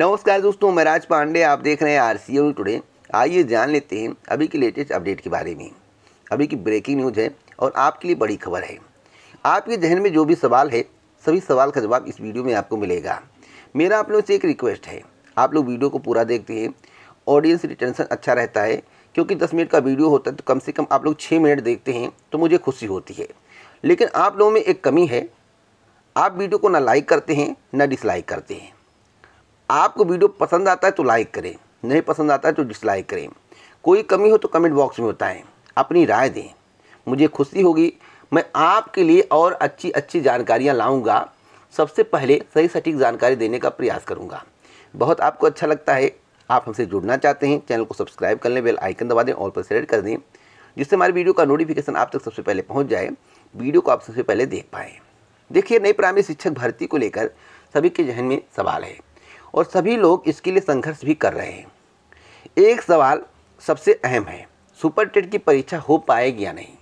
नमस्कार दोस्तों मैं राज पांडे आप देख रहे हैं आर सी टुडे आइए जान लेते हैं अभी की लेटेस्ट अपडेट के बारे में अभी की ब्रेकिंग न्यूज़ है और आपके लिए बड़ी खबर है आपके जहन में जो भी सवाल है सभी सवाल का जवाब इस वीडियो में आपको मिलेगा मेरा आप लोगों से एक रिक्वेस्ट है आप लोग वीडियो को पूरा देखते हैं ऑडियंस रिटेंशन अच्छा रहता है क्योंकि दस मिनट का वीडियो होता है तो कम से कम आप लोग छः मिनट देखते हैं तो मुझे खुशी होती है लेकिन आप लोगों में एक कमी है आप वीडियो को ना लाइक करते हैं ना डिसलाइक करते हैं आपको वीडियो पसंद आता है तो लाइक करें नहीं पसंद आता है तो डिसलाइक करें कोई कमी हो तो कमेंट बॉक्स में बताएं अपनी राय दें मुझे खुशी होगी मैं आपके लिए और अच्छी अच्छी जानकारियाँ लाऊँगा सबसे पहले सही सटीक जानकारी देने का प्रयास करूँगा बहुत आपको अच्छा लगता है आप हमसे जुड़ना चाहते हैं चैनल को सब्सक्राइब कर लें बेल आइकन दबा दें और पर सेलेक्ट कर दें जिससे हमारी वीडियो का नोटिफिकेशन आप तक सबसे पहले पहुँच जाए वीडियो को आप सबसे पहले देख पाएँ देखिए नई प्राइमरी शिक्षक भर्ती को लेकर सभी के जहन में सवाल है और सभी लोग इसके लिए संघर्ष भी कर रहे हैं एक सवाल सबसे अहम है सुपर टेट की परीक्षा हो पाएगी या नहीं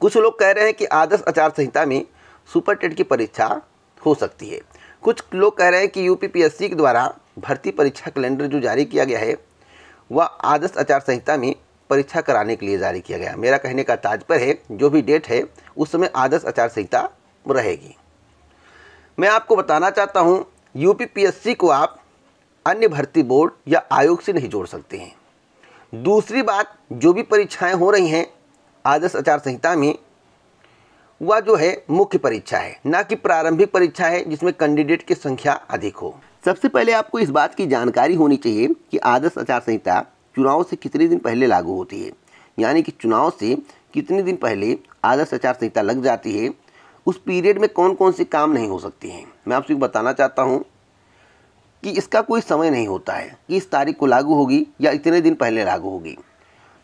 कुछ लोग कह रहे हैं कि आदर्श आचार संहिता में सुपर टेट की परीक्षा हो सकती है कुछ लोग कह रहे हैं कि यूपीपीएससी के द्वारा भर्ती परीक्षा कैलेंडर जो जारी किया गया है वह आदर्श आचार संहिता में परीक्षा कराने के लिए जारी किया गया मेरा कहने का तात्पर्य है जो भी डेट है उस समय आदर्श आचार संहिता रहेगी मैं आपको बताना चाहता हूँ यूपीपीएससी को आप अन्य भर्ती बोर्ड या आयोग से नहीं जोड़ सकते हैं दूसरी बात जो भी परीक्षाएं हो रही हैं आदर्श आचार संहिता में वह जो है मुख्य परीक्षा है ना कि प्रारंभिक परीक्षा है जिसमें कैंडिडेट की संख्या अधिक हो सबसे पहले आपको इस बात की जानकारी होनी चाहिए कि आदर्श आचार संहिता चुनाव से कितने दिन पहले लागू होती है यानी कि चुनाव से कितने दिन पहले आदर्श आचार संहिता लग जाती है उस पीरियड में कौन कौन से काम नहीं हो सकती हैं मैं आपसे बताना चाहता हूँ कि इसका कोई समय नहीं होता है कि इस तारीख को लागू होगी या इतने दिन पहले लागू होगी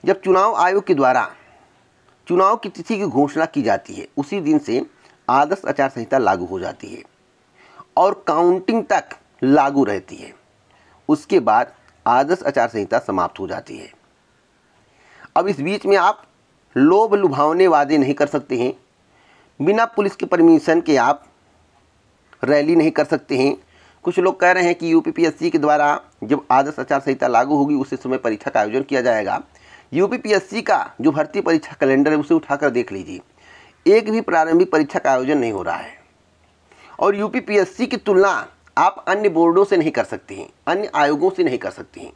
जब चुनाव आयोग के द्वारा चुनाव की तिथि की घोषणा की जाती है उसी दिन से आदर्श आचार संहिता लागू हो जाती है और काउंटिंग तक लागू रहती है उसके बाद आदर्श आचार संहिता समाप्त हो जाती है अब इस बीच में आप लोभ लुभावने वादे नहीं कर सकते हैं बिना पुलिस के परमिशन के आप रैली नहीं कर सकते हैं कुछ लोग कह रहे हैं कि यूपीपीएससी के द्वारा जब आदर्श आचार संहिता लागू होगी उसी समय परीक्षा का आयोजन किया जाएगा यूपीपीएससी का जो भर्ती परीक्षा कैलेंडर है उसे उठाकर देख लीजिए एक भी प्रारंभिक परीक्षा का आयोजन नहीं हो रहा है और यूपीपीएससी की तुलना आप अन्य बोर्डों से नहीं कर सकते हैं अन्य आयोगों से नहीं कर सकते हैं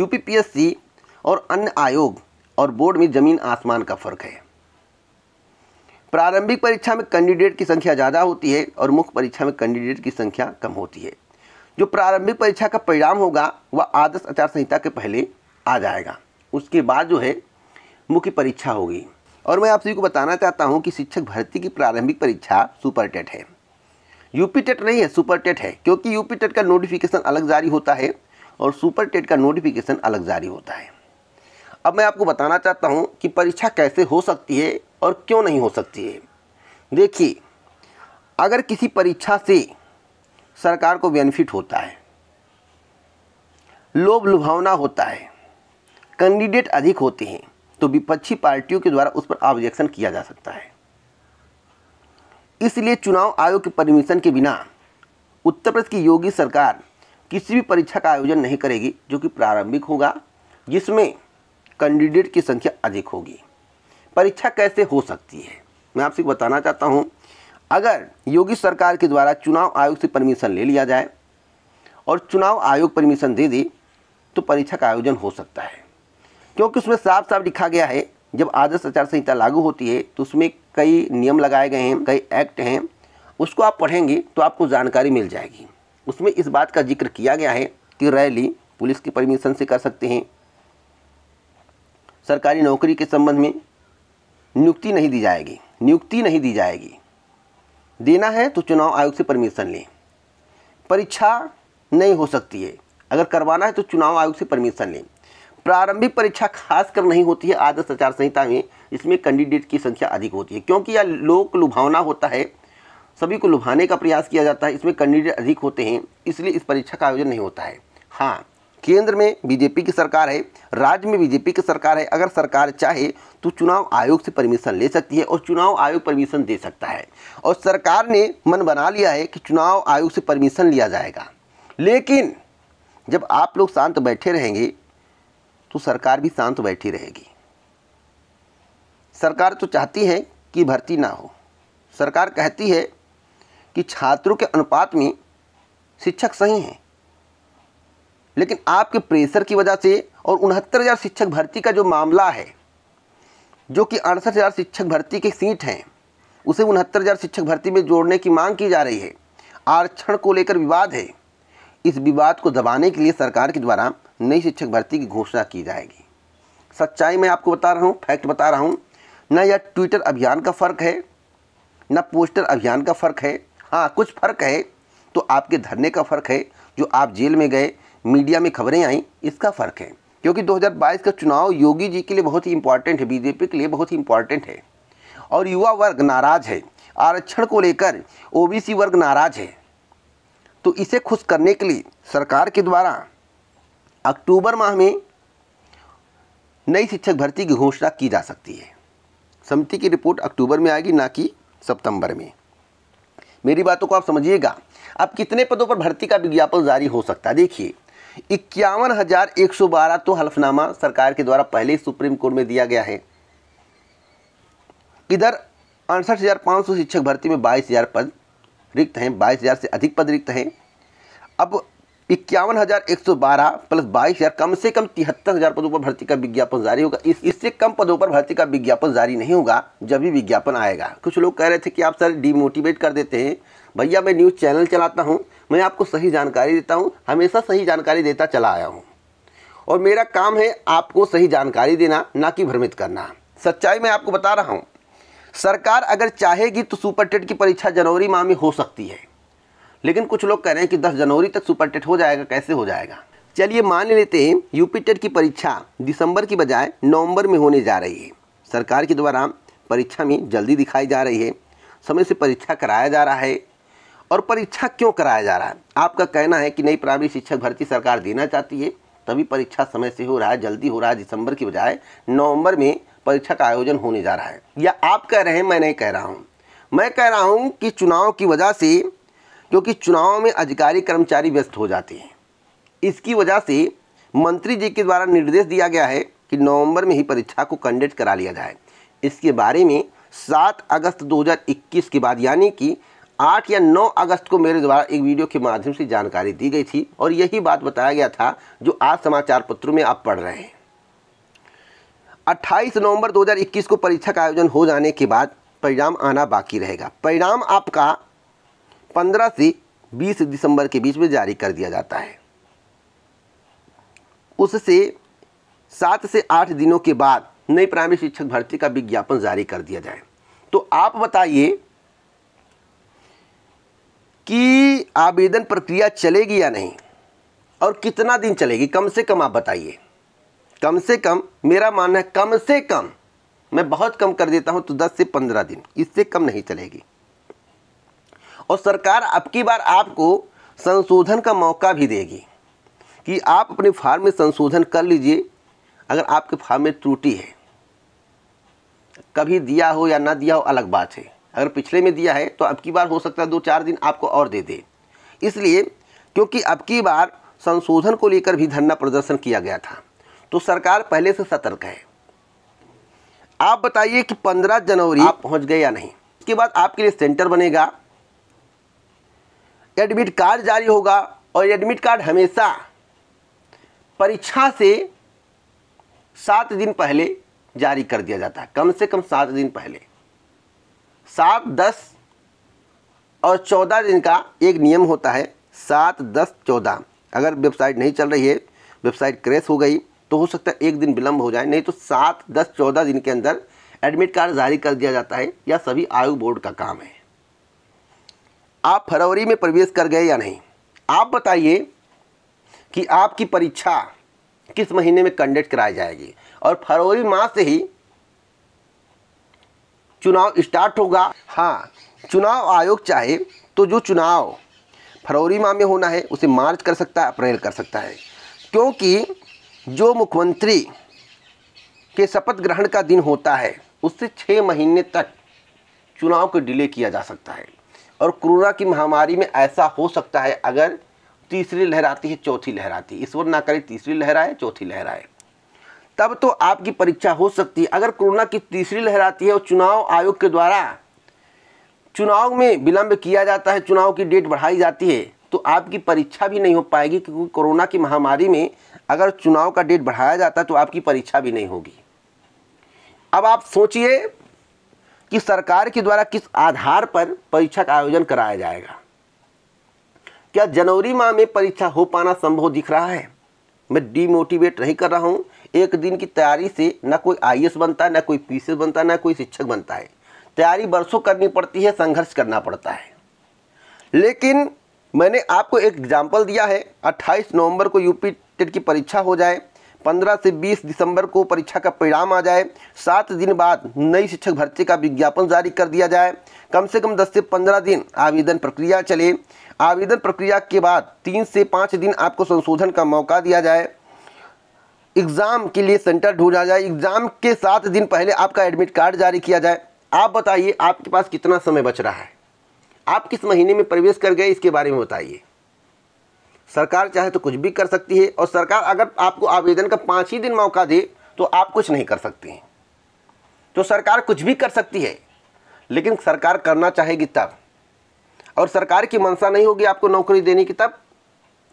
यू और अन्य आयोग और बोर्ड में ज़मीन आसमान का फ़र्क है प्रारंभिक परीक्षा में कैंडिडेट की संख्या ज़्यादा होती है और मुख्य परीक्षा में कैंडिडेट की संख्या कम होती है जो प्रारंभिक परीक्षा का परिणाम होगा वह आदर्श आचार संहिता के पहले आ जाएगा उसके बाद जो है मुख्य परीक्षा होगी और मैं आप सभी को बताना चाहता हूँ कि शिक्षक भर्ती की प्रारंभिक परीक्षा सुपर टेट है यूपी टेट नहीं है सुपर टेट है क्योंकि यूपी टेट का नोटिफिकेशन अलग जारी होता है और सुपर टेट का नोटिफिकेशन अलग जारी होता है अब मैं आपको बताना चाहता हूँ कि परीक्षा कैसे हो सकती है और क्यों नहीं हो सकती है देखिए अगर किसी परीक्षा से सरकार को बेनिफिट होता है लोभ लुभावना होता है कैंडिडेट अधिक होते हैं तो विपक्षी पार्टियों के द्वारा उस पर ऑब्जेक्शन किया जा सकता है इसलिए चुनाव आयोग के परमिशन के बिना उत्तर प्रदेश की योगी सरकार किसी भी परीक्षा का आयोजन नहीं करेगी जो कि प्रारंभिक होगा जिसमें कैंडिडेट की संख्या अधिक होगी परीक्षा कैसे हो सकती है मैं आपसे बताना चाहता हूँ अगर योगी सरकार के द्वारा चुनाव आयोग से परमिशन ले लिया जाए और चुनाव आयोग परमिशन दे दे तो परीक्षा का आयोजन हो सकता है क्योंकि उसमें साफ साफ लिखा गया है जब आदर्श आचार संहिता लागू होती है तो उसमें कई नियम लगाए गए हैं कई एक्ट हैं उसको आप पढ़ेंगे तो आपको जानकारी मिल जाएगी उसमें इस बात का जिक्र किया गया है कि रैली पुलिस की परमिशन से कर सकते हैं सरकारी नौकरी के संबंध में नियुक्ति नहीं दी जाएगी नियुक्ति नहीं दी जाएगी देना है तो चुनाव आयोग से परमिशन लें परीक्षा नहीं हो सकती है अगर करवाना है तो चुनाव आयोग से परमिशन लें प्रारंभिक परीक्षा खासकर नहीं होती है आदर्श आचार संहिता में इसमें कैंडिडेट की संख्या अधिक होती है क्योंकि यह लोक लुभावना होता है सभी को लुभाने का प्रयास किया जाता है इसमें कैंडिडेट अधिक होते हैं इसलिए इस परीक्षा का आयोजन नहीं होता है हाँ केंद्र में बीजेपी की सरकार है राज्य में बीजेपी की सरकार है अगर सरकार चाहे तो चुनाव आयोग से परमिशन ले सकती है और चुनाव आयोग परमिशन दे सकता है और सरकार ने मन बना लिया है कि चुनाव आयोग से परमिशन लिया जाएगा लेकिन जब आप लोग शांत बैठे रहेंगे तो सरकार भी शांत बैठी रहेगी सरकार तो चाहती है कि भर्ती ना हो सरकार कहती है कि छात्रों के अनुपात में शिक्षक सही हैं लेकिन आपके प्रेशर की वजह से और उनहत्तर हज़ार शिक्षक भर्ती का जो मामला है जो कि अड़सठ हज़ार शिक्षक भर्ती की सीट हैं उसे उनहत्तर हज़ार शिक्षक भर्ती में जोड़ने की मांग की जा रही है आरक्षण को लेकर विवाद है इस विवाद को दबाने के लिए सरकार के द्वारा नई शिक्षक भर्ती की घोषणा की जाएगी सच्चाई मैं आपको बता रहा हूँ फैक्ट बता रहा हूँ न यह ट्विटर अभियान का फ़र्क है न पोस्टर अभियान का फ़र्क है हाँ कुछ फ़र्क है तो आपके धरने का फ़र्क है जो आप जेल में गए मीडिया में खबरें आई इसका फ़र्क है क्योंकि 2022 का चुनाव योगी जी के लिए बहुत ही इम्पॉर्टेंट है बीजेपी के लिए बहुत ही इम्पॉर्टेंट है और युवा वर्ग नाराज़ है आरक्षण को लेकर ओबीसी वर्ग नाराज़ है तो इसे खुश करने के लिए सरकार के द्वारा अक्टूबर माह में नई शिक्षक भर्ती की घोषणा की जा सकती है समिति की रिपोर्ट अक्टूबर में आएगी ना कि सितंबर में मेरी बातों को आप समझिएगा अब कितने पदों पर भर्ती का विज्ञापन जारी हो सकता है देखिए इक्यावन हजार एक सौ बारह तो हल्फनामा सरकार के द्वारा पहले ही सुप्रीम कोर्ट में दिया गया है इधर अड़सठ हजार पाँच सौ शिक्षक भर्ती में बाईस हजार पद रिक्त हैं बाईस हजार से अधिक पद रिक्त हैं अब इक्यावन हज़ार एक सौ बारह प्लस बाईस हज़ार कम से कम तिहत्तर हज़ार पदों पर भर्ती का विज्ञापन जारी होगा इस इससे कम पदों पर भर्ती का विज्ञापन जारी नहीं होगा जब भी विज्ञापन आएगा कुछ लोग कह रहे थे कि आप सर डीमोटिवेट कर देते हैं भैया मैं न्यूज़ चैनल चलाता हूँ मैं आपको सही जानकारी देता हूँ हमेशा सही जानकारी देता चला आया हूँ और मेरा काम है आपको सही जानकारी देना ना कि भ्रमित करना सच्चाई मैं आपको बता रहा हूँ सरकार अगर चाहेगी तो सुपर टेट की परीक्षा जनवरी माह में हो सकती है लेकिन कुछ लोग कह रहे हैं कि 10 जनवरी तक सुपर टेट हो जाएगा कैसे हो जाएगा चलिए मान लेते हैं यूपी टेट की परीक्षा दिसंबर की बजाय नवंबर में होने जा रही है सरकार के द्वारा परीक्षा में जल्दी दिखाई जा रही है समय से परीक्षा कराया जा रहा है और परीक्षा क्यों कराया जा रहा है आपका कहना है कि नई प्राइमरी शिक्षक भर्ती सरकार देना चाहती है तभी परीक्षा समय से हो रहा है जल्दी हो रहा है दिसंबर की बजाय नवंबर में परीक्षा का आयोजन होने जा रहा है या आप कह रहे हैं मैं नहीं कह रहा हूँ मैं कह रहा हूँ कि चुनाव की वजह से क्योंकि चुनाव में अधिकारी कर्मचारी व्यस्त हो जाते हैं इसकी वजह से मंत्री जी के द्वारा निर्देश दिया गया है कि नवंबर में ही परीक्षा को कंडक्ट करा लिया जाए इसके बारे में 7 अगस्त 2021 के बाद यानी कि आठ या नौ अगस्त को मेरे द्वारा एक वीडियो के माध्यम से जानकारी दी गई थी और यही बात बताया गया था जो आज समाचार पत्रों में आप पढ़ रहे हैं 28 नवंबर 2021 को परीक्षा का आयोजन हो जाने के बाद परिणाम आना बाकी रहेगा परिणाम आपका 15 से 20 दिसंबर के बीच में जारी कर दिया जाता है उससे सात से आठ दिनों के बाद नई प्राइमरी शिक्षक भर्ती का विज्ञापन जारी कर दिया जाए तो आप बताइए कि आवेदन प्रक्रिया चलेगी या नहीं और कितना दिन चलेगी कम से कम आप बताइए कम से कम मेरा मानना है कम से कम मैं बहुत कम कर देता हूं तो 10 से 15 दिन इससे कम नहीं चलेगी और सरकार अब की बार आपको संशोधन का मौका भी देगी कि आप अपने फार्म में संशोधन कर लीजिए अगर आपके फार्म में त्रुटि है कभी दिया हो या ना दिया हो अलग बात है अगर पिछले में दिया है तो अब की बार हो सकता है दो चार दिन आपको और दे दे इसलिए क्योंकि अब की बार संशोधन को लेकर भी धरना प्रदर्शन किया गया था तो सरकार पहले से सतर्क है आप बताइए कि 15 जनवरी आप पहुंच गए या नहीं इसके बाद आपके लिए सेंटर बनेगा एडमिट कार्ड जारी होगा और एडमिट कार्ड हमेशा परीक्षा से सात दिन पहले जारी कर दिया जाता है कम से कम सात दिन पहले सात दस और चौदह दिन का एक नियम होता है सात दस चौदह अगर वेबसाइट नहीं चल रही है वेबसाइट क्रैश हो गई तो हो सकता है एक दिन विलम्ब हो जाए नहीं तो सात दस चौदह दिन के अंदर एडमिट कार्ड जारी कर दिया जाता है या सभी आयु बोर्ड का काम है आप फरवरी में प्रवेश कर गए या नहीं आप बताइए कि आपकी परीक्षा किस महीने में कंडक्ट कराई जाएगी और फरवरी माह से ही चुनाव स्टार्ट होगा हाँ चुनाव आयोग चाहे तो जो चुनाव फरवरी माह में होना है उसे मार्च कर सकता है अप्रैल कर सकता है क्योंकि जो मुख्यमंत्री के शपथ ग्रहण का दिन होता है उससे छः महीने तक चुनाव को डिले किया जा सकता है और कोरोना की महामारी में ऐसा हो सकता है अगर तीसरी लहर आती है चौथी लहर आती है ईश्वर ना करे तीसरी लहर आए चौथी लहर आए तब तो आपकी परीक्षा हो सकती है अगर कोरोना की तीसरी लहर आती है और चुनाव आयोग के द्वारा चुनाव में विलम्ब किया जाता है चुनाव की डेट बढ़ाई जाती है तो आपकी परीक्षा भी नहीं हो पाएगी क्योंकि कोरोना की महामारी में अगर चुनाव का डेट बढ़ाया जाता है तो आपकी परीक्षा भी नहीं होगी अब आप सोचिए कि सरकार के द्वारा किस आधार पर परीक्षा का आयोजन कराया जाएगा क्या जनवरी माह में परीक्षा हो पाना संभव दिख रहा है मैं डीमोटिवेट नहीं कर रहा हूँ एक दिन की तैयारी से न कोई आई बनता है न कोई पी बनता है न कोई शिक्षक बनता है तैयारी बरसों करनी पड़ती है संघर्ष करना पड़ता है लेकिन मैंने आपको एक एग्जाम्पल दिया है 28 नवंबर को यूपी टेट की परीक्षा हो जाए 15 से 20 दिसंबर को परीक्षा का परिणाम आ जाए सात दिन बाद नई शिक्षक भर्ती का विज्ञापन जारी कर दिया जाए कम से कम 10 से 15 दिन आवेदन प्रक्रिया चले आवेदन प्रक्रिया के बाद तीन से पाँच दिन आपको संशोधन का मौका दिया जाए एग्ज़ाम के लिए सेंटर ढूंढा जाए एग्ज़ाम के सात दिन पहले आपका एडमिट कार्ड जारी किया जाए आप बताइए आपके पास कितना समय बच रहा है आप किस महीने में प्रवेश कर गए इसके बारे में बताइए सरकार चाहे तो कुछ भी कर सकती है और सरकार अगर आपको आवेदन का पाँच ही दिन मौका दे तो आप कुछ नहीं कर सकते हैं तो सरकार कुछ भी कर सकती है लेकिन सरकार करना चाहेगी तब और सरकार की मंशा नहीं होगी आपको नौकरी देने की तब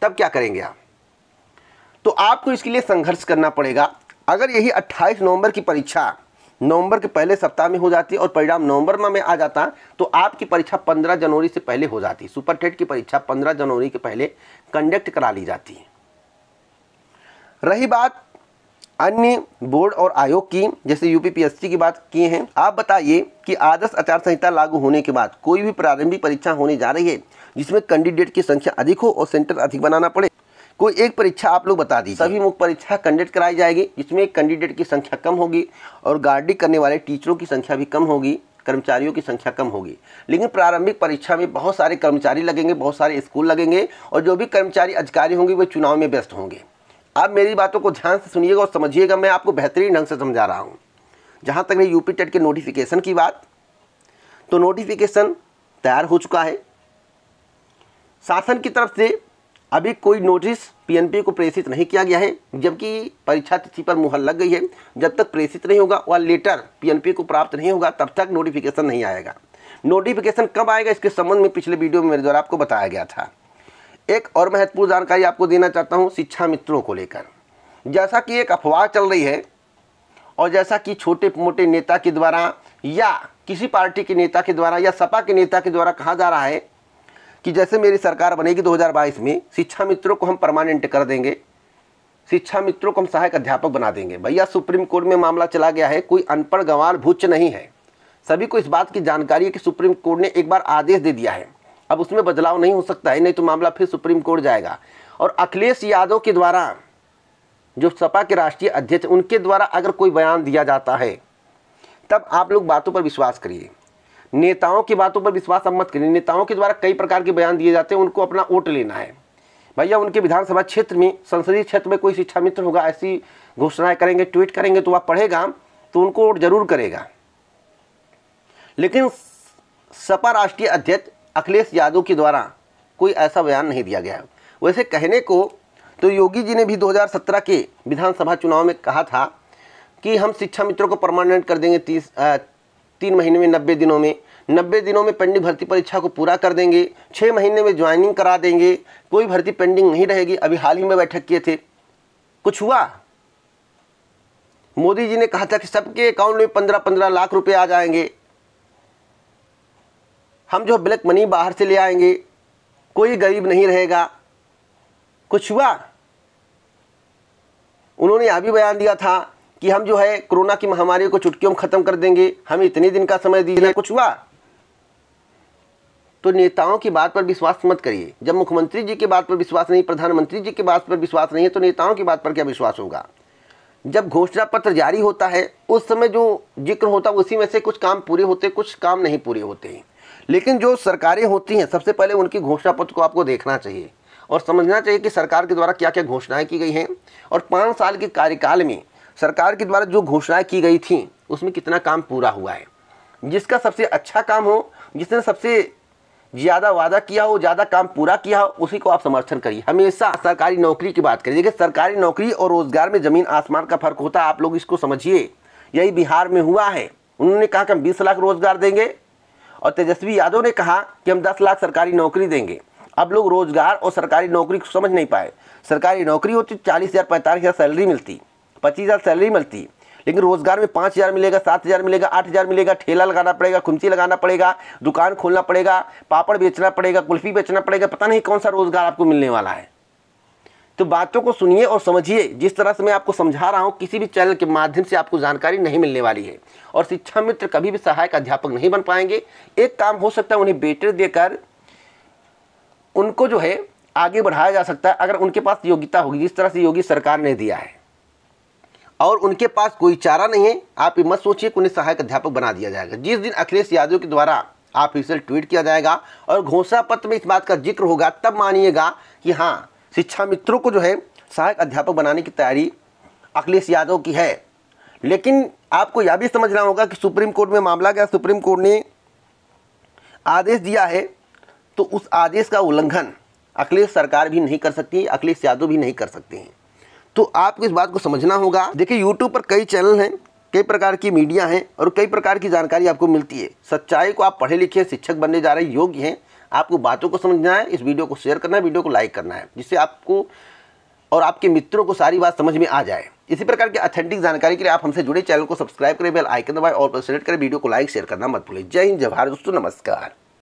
तब क्या करेंगे आप तो आपको इसके लिए संघर्ष करना पड़ेगा अगर यही अट्ठाईस नवंबर की परीक्षा नवंबर के पहले सप्ताह में हो जाती और परिणाम नवंबर में आ जाता तो आपकी परीक्षा 15 जनवरी से पहले हो जाती सुपर टेट की परीक्षा 15 जनवरी के पहले कंडक्ट करा ली जाती रही बात अन्य बोर्ड और आयोग की जैसे यूपीपीएससी की बात किए हैं आप बताइए कि आदर्श आचार संहिता लागू होने के बाद कोई भी प्रारंभिक परीक्षा होने जा रही है जिसमें कैंडिडेट की संख्या अधिक हो और सेंटर अधिक बनाना पड़े कोई एक परीक्षा आप लोग बता दीजिए सभी मुख्य परीक्षा कंडक्ट कराई जाएगी जिसमें कैंडिडेट की संख्या कम होगी और गार्डिंग करने वाले टीचरों की संख्या भी कम होगी कर्मचारियों की संख्या कम होगी लेकिन प्रारंभिक परीक्षा में बहुत सारे कर्मचारी लगेंगे बहुत सारे स्कूल लगेंगे और जो भी कर्मचारी अधिकारी होंगे वे चुनाव में व्यस्त होंगे आप मेरी बातों को ध्यान से सुनिएगा और समझिएगा मैं आपको बेहतरीन ढंग से समझा रहा हूँ जहाँ तक रही यूपी टेट के नोटिफिकेशन की बात तो नोटिफिकेशन तैयार हो चुका है शासन की तरफ से अभी कोई नोटिस पीएनपी को प्रेषित नहीं किया गया है जबकि परीक्षा तिथि पर मुहर लग गई है जब तक प्रेषित नहीं होगा और लेटर पीएनपी को प्राप्त नहीं होगा तब तक नोटिफिकेशन नहीं आएगा नोटिफिकेशन कब आएगा इसके संबंध में पिछले वीडियो में मेरे द्वारा आपको बताया गया था एक और महत्वपूर्ण जानकारी आपको देना चाहता हूँ शिक्षा मित्रों को लेकर जैसा कि एक अफवाह चल रही है और जैसा कि छोटे मोटे नेता के द्वारा या किसी पार्टी के नेता के द्वारा या सपा के नेता के द्वारा कहा जा रहा है कि जैसे मेरी सरकार बनेगी 2022 में शिक्षा मित्रों को हम परमानेंट कर देंगे शिक्षा मित्रों को हम सहायक अध्यापक बना देंगे भैया सुप्रीम कोर्ट में मामला चला गया है कोई अनपढ़ गंवार भूच नहीं है सभी को इस बात की जानकारी है कि सुप्रीम कोर्ट ने एक बार आदेश दे दिया है अब उसमें बदलाव नहीं हो सकता है नहीं तो मामला फिर सुप्रीम कोर्ट जाएगा और अखिलेश यादव के द्वारा जो सपा के राष्ट्रीय अध्यक्ष उनके द्वारा अगर कोई बयान दिया जाता है तब आप लोग बातों पर विश्वास करिए नेताओं की बातों पर विश्वास आप मत करिए नेताओं के द्वारा कई प्रकार के बयान दिए जाते हैं उनको अपना वोट लेना है भैया उनके विधानसभा क्षेत्र में संसदीय क्षेत्र में कोई शिक्षा मित्र होगा ऐसी घोषणाएं करेंगे ट्वीट करेंगे तो वह पढ़ेगा तो उनको वोट जरूर करेगा लेकिन सपा राष्ट्रीय अध्यक्ष अखिलेश यादव के द्वारा कोई ऐसा बयान नहीं दिया गया वैसे कहने को तो योगी जी ने भी 2017 के विधानसभा चुनाव में कहा था कि हम शिक्षा मित्रों को परमानेंट कर देंगे तीस तीन महीने में नब्बे दिनों में नब्बे दिनों में पेंडिंग भर्ती परीक्षा को पूरा कर देंगे छः महीने में ज्वाइनिंग करा देंगे कोई भर्ती पेंडिंग नहीं रहेगी अभी हाल ही में बैठक किए थे कुछ हुआ मोदी जी ने कहा था कि सबके अकाउंट में पंद्रह पंद्रह लाख रुपए आ जाएंगे हम जो ब्लैक मनी बाहर से ले आएंगे कोई गरीब नहीं रहेगा कुछ हुआ उन्होंने यह भी बयान दिया था कि हम जो है कोरोना की महामारी को चुटकियों में ख़त्म कर देंगे हमें इतने दिन का समय दीजिए कुछ हुआ तो नेताओं की बात पर विश्वास मत करिए जब मुख्यमंत्री जी की बात पर विश्वास नहीं प्रधानमंत्री जी की बात पर विश्वास नहीं है तो नेताओं की बात पर क्या विश्वास होगा जब घोषणा पत्र जारी होता है उस समय जो जिक्र होता है उसी में से कुछ काम पूरे होते कुछ काम नहीं पूरे होते लेकिन जो सरकारें होती हैं सबसे पहले उनकी घोषणा पत्र को आपको देखना चाहिए और समझना चाहिए कि सरकार के द्वारा क्या क्या घोषणाएं की गई हैं और पाँच साल के कार्यकाल में सरकार के द्वारा जो घोषणाएं की गई थी उसमें कितना काम पूरा हुआ है जिसका सबसे अच्छा काम हो जिसने सबसे ज़्यादा वादा किया हो ज़्यादा काम पूरा किया हो उसी को आप समर्थन करिए हमेशा सरकारी नौकरी की बात करिए देखिए सरकारी नौकरी और रोज़गार में ज़मीन आसमान का फर्क होता है आप लोग इसको समझिए यही बिहार में हुआ है उन्होंने कहा कि हम बीस लाख रोज़गार देंगे और तेजस्वी यादव ने कहा कि हम दस लाख सरकारी नौकरी देंगे अब लोग रोज़गार और सरकारी नौकरी को समझ नहीं पाए सरकारी नौकरी होती तो चालीस हज़ार पैंतालीस हज़ार सैलरी मिलती पच्चीस हज़ार सैलरी मिलती लेकिन रोज़गार में पाँच हज़ार मिलेगा सात हज़ार मिलेगा आठ हज़ार मिलेगा ठेला लगाना पड़ेगा खुमची लगाना पड़ेगा दुकान खोलना पड़ेगा पापड़ बेचना पड़ेगा कुल्फी बेचना पड़ेगा पता नहीं कौन सा रोज़गार आपको मिलने वाला है तो बातों को सुनिए और समझिए जिस तरह से मैं आपको समझा रहा हूँ किसी भी चैनल के माध्यम से आपको जानकारी नहीं मिलने वाली है और शिक्षा मित्र कभी भी सहायक अध्यापक नहीं बन पाएंगे एक काम हो सकता है उन्हें बेटे देकर उनको जो है आगे बढ़ाया जा सकता है अगर उनके पास योग्यता होगी जिस तरह से योगी सरकार ने दिया है और उनके पास कोई चारा नहीं है आप ये मत सोचिए कि उन्हें सहायक अध्यापक बना दिया जाएगा जिस दिन अखिलेश यादव के द्वारा ऑफिशियल ट्वीट किया जाएगा और घोषणा पत्र में इस बात का जिक्र होगा तब मानिएगा कि हाँ शिक्षा मित्रों को जो है सहायक अध्यापक बनाने की तैयारी अखिलेश यादव की है लेकिन आपको यह भी समझना होगा कि सुप्रीम कोर्ट में मामला गया सुप्रीम कोर्ट ने आदेश दिया है तो उस आदेश का उल्लंघन अखिलेश सरकार भी नहीं कर सकती अखिलेश यादव भी नहीं कर सकते हैं तो आपको इस बात को समझना होगा देखिए यूट्यूब पर कई चैनल हैं कई प्रकार की मीडिया हैं और कई प्रकार की जानकारी आपको मिलती है सच्चाई को आप पढ़े लिखे शिक्षक बनने जा रहे योग्य हैं आपको बातों को समझना है इस वीडियो को शेयर करना है वीडियो को लाइक करना है जिससे आपको और आपके मित्रों को सारी बात समझ में आ जाए इसी प्रकार की अथेंटिक जानकारी के लिए आप हमसे जुड़े चैनल को सब्सक्राइब करें बेल आइकन दबाएं और सेलेक्ट करें वीडियो को लाइक शेयर करना मत भूलें जय हिंद जवाहर दोस्तों नमस्कार